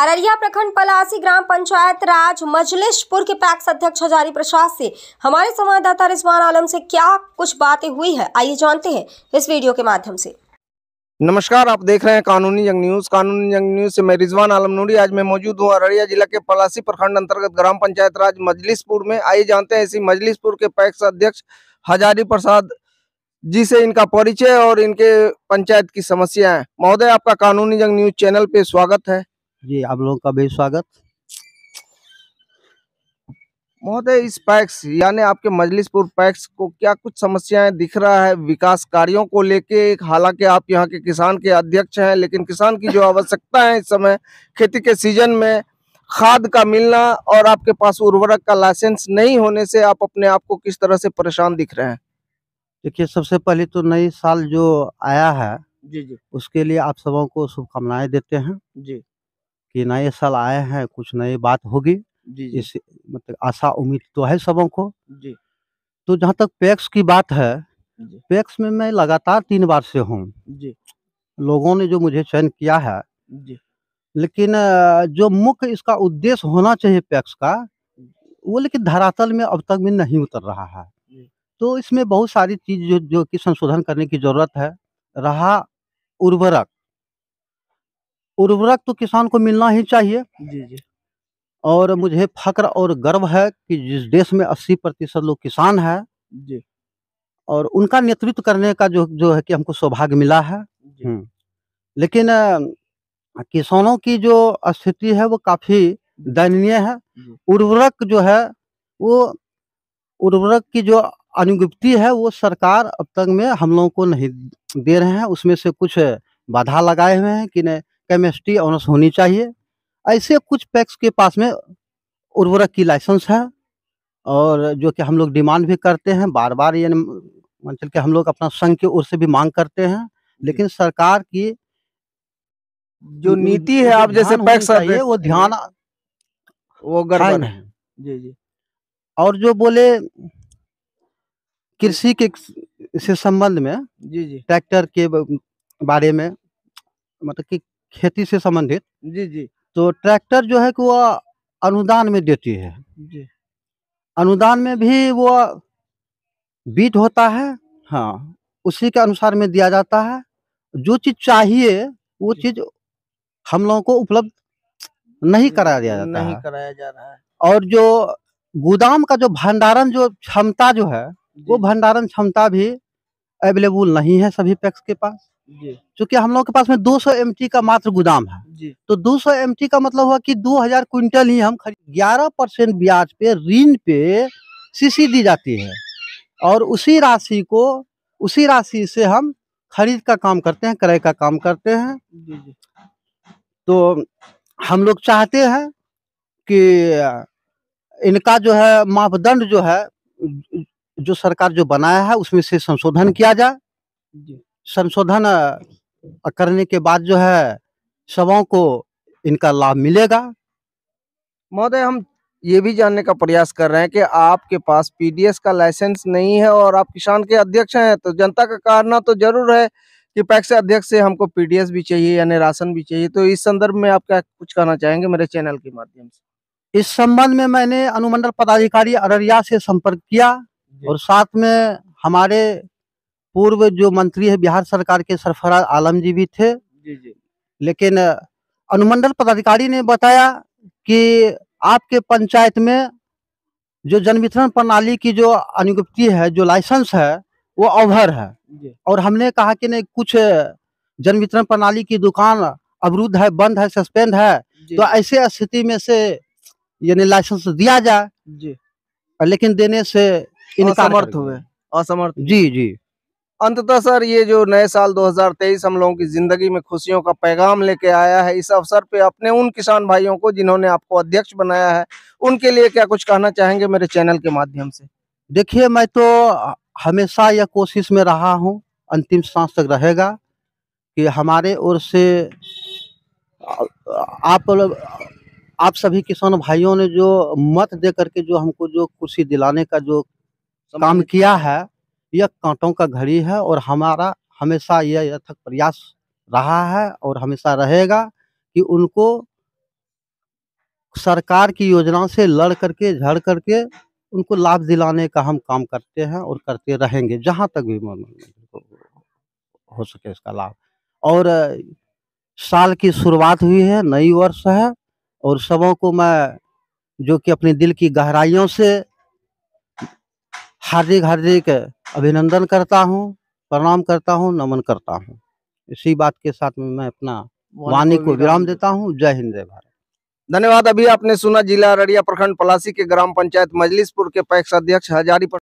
अररिया प्रखंड पलासी ग्राम पंचायत राज मजलिसपुर के पैक्स अध्यक्ष हजारी प्रसाद से हमारे संवाददाता रिजवान आलम से क्या कुछ बातें हुई है आइए जानते हैं इस वीडियो के माध्यम से नमस्कार आप देख रहे हैं कानूनी जंग न्यूज कानूनी यंग न्यूज से मैं रिजवान आलम नूरी आज मैं मौजूद हूँ अररिया जिला के पलासी प्रखंड अंतर्गत ग्राम पंचायत राज मजलिसपुर में आइए जानते हैं इसी मजलिसपुर के पैक्स अध्यक्ष हजारी प्रसाद जी से इनका परिचय और इनके पंचायत की समस्याएं महोदय आपका कानूनी जंग न्यूज चैनल पे स्वागत है जी आप लोगों का भी स्वागत महोदय इस पैक्स यानी आपके मजलिसपुर पैक्स को क्या कुछ समस्याएं दिख रहा है विकास कार्यों को लेके हालांकि आप यहाँ के किसान के अध्यक्ष हैं लेकिन किसान की जो आवश्यकता है इस समय खेती के सीजन में खाद का मिलना और आपके पास उर्वरक का लाइसेंस नहीं होने से आप अपने आप को किस तरह से परेशान दिख रहे हैं देखिए सबसे पहले तो नई साल जो आया है जी जी उसके लिए आप सबों को शुभकामनाएं देते हैं जी कि नए साल आए हैं कुछ नई बात होगी जी, जी। इस मतलब आशा उम्मीद तो है सबों को जी तो जहाँ तक पैक्स की बात है पैक्स में मैं लगातार तीन बार से हूँ जी लोगों ने जो मुझे चयन किया है जी लेकिन जो मुख्य इसका उद्देश्य होना चाहिए पैक्स का वो लेकिन धरातल में अब तक भी नहीं उतर रहा है तो इसमें बहुत सारी चीज जो जो कि संशोधन करने की जरूरत है रहा उर्वरक उर्वरक तो किसान को मिलना ही चाहिए जी जी और मुझे फक्र और गर्व है कि जिस देश में 80 प्रतिशत लोग किसान है जी और उनका नेतृत्व करने का जो जो है कि हमको सौभाग्य मिला है हम्म। लेकिन किसानों की जो स्थिति है वो काफी दयनीय है उर्वरक जो है वो उर्वरक की जो अनुगुप्ति है वो सरकार अब तक में हम लोगों को नहीं दे रहे हैं उसमें से कुछ बाधा लगाए हुए हैं कि नहीं केमिस्ट्री ऑनर्स होनी चाहिए ऐसे कुछ पैक्स के पास में उर्वरक की लाइसेंस है और जो कि हम लोग डिमांड भी करते हैं बार बार यानी मंचल के हम लोग अपना संघ की ओर से भी मांग करते हैं लेकिन सरकार की जो नीति है आप जैसे पैक्स है वो ध्यान वो गड़बड़ है जी जी और जो बोले कृषि के से संबंध में जी जी ट्रैक्टर के बारे में मतलब कि खेती से संबंधित जी जी तो ट्रैक्टर जो है कि वो अनुदान में देती है जी अनुदान में भी वो बीट होता है हाँ उसी के अनुसार में दिया जाता है जो चीज चाहिए वो चीज हम लोगों को उपलब्ध नहीं कराया दिया जाता नहीं है। कराया जा रहा है और जो गोदाम का जो भंडारण जो क्षमता जो है वो भंडारण क्षमता भी अवेलेबल नहीं है सभी पैक्स के पास चूंकि हम लोग के पास में 200 सौ का मात्र गोदाम है जी। तो 200 सौ का मतलब हुआ कि 2000 क्विंटल ही हम खरीद ग्यारह परसेंट ब्याज पे ऋण पे सीसी दी जाती है और उसी राशि को उसी राशि से हम खरीद का काम करते हैं क्रय का काम करते हैं तो हम लोग चाहते हैं कि इनका जो है मापदंड जो है जो सरकार जो बनाया है उसमें से संशोधन किया जाए संशोधन करने के बाद जो है सबों को इनका लाभ मिलेगा महोदय हम ये भी जानने का प्रयास कर रहे हैं कि आपके पास पीडीएस का लाइसेंस नहीं है और आप किसान के अध्यक्ष हैं तो जनता का कहना तो जरूर है कि पैक्स अध्यक्ष से हमको पीडीएस भी चाहिए यानी राशन भी चाहिए तो इस संदर्भ में आप क्या कुछ कहना चाहेंगे मेरे चैनल के माध्यम से इस संबंध में मैंने अनुमंडल पदाधिकारी अररिया से संपर्क किया और साथ में हमारे पूर्व जो मंत्री है बिहार सरकार के सरफराज आलम जी भी थे जी जी लेकिन अनुमंडल पदाधिकारी ने बताया कि आपके पंचायत में जो जनवितरण प्रणाली की जो अनुगुप्ति है जो लाइसेंस है वो अवहर है और हमने कहा कि नहीं कुछ जनवितरण प्रणाली की दुकान अवरुद्ध है बंद है सस्पेंड है तो ऐसे स्थिति में से यानी लाइसेंस दिया जाए लेकिन देने से इनका असमर्थ हुए असमर्थ जी जी अंततः सर ये जो नए साल 2023 हम लोगों की जिंदगी में खुशियों का पैगाम लेके आया है इस अवसर पे अपने उन किसान भाइयों को जिन्होंने आपको अध्यक्ष बनाया है उनके लिए क्या कुछ कहना चाहेंगे मेरे चैनल के माध्यम से देखिए मैं तो हमेशा यह कोशिश में रहा हूँ अंतिम सांस तक रहेगा कि हमारे ओर से आप आप सभी किसान भाइयों ने जो मत दे करके जो हमको जो खुशी दिलाने का जो काम किया है यह कांटों का घड़ी है और हमारा हमेशा यह अथक प्रयास रहा है और हमेशा रहेगा कि उनको सरकार की योजना से लड़ करके झड़ करके उनको लाभ दिलाने का हम काम करते हैं और करते रहेंगे जहाँ तक भी हो सके इसका लाभ और साल की शुरुआत हुई है नई वर्ष है और सबों को मैं जो कि अपने दिल की गहराइयों से हार्दिक हार्दिक अभिनंदन करता हूँ प्रणाम करता हूँ नमन करता हूँ इसी बात के साथ में मैं अपना वाणी को विराम देता हूँ जय हिंद जय भारत धन्यवाद अभी आपने सुना जिला अररिया प्रखंड पलासी के ग्राम पंचायत मजलिसपुर के पैक्स अध्यक्ष हजारी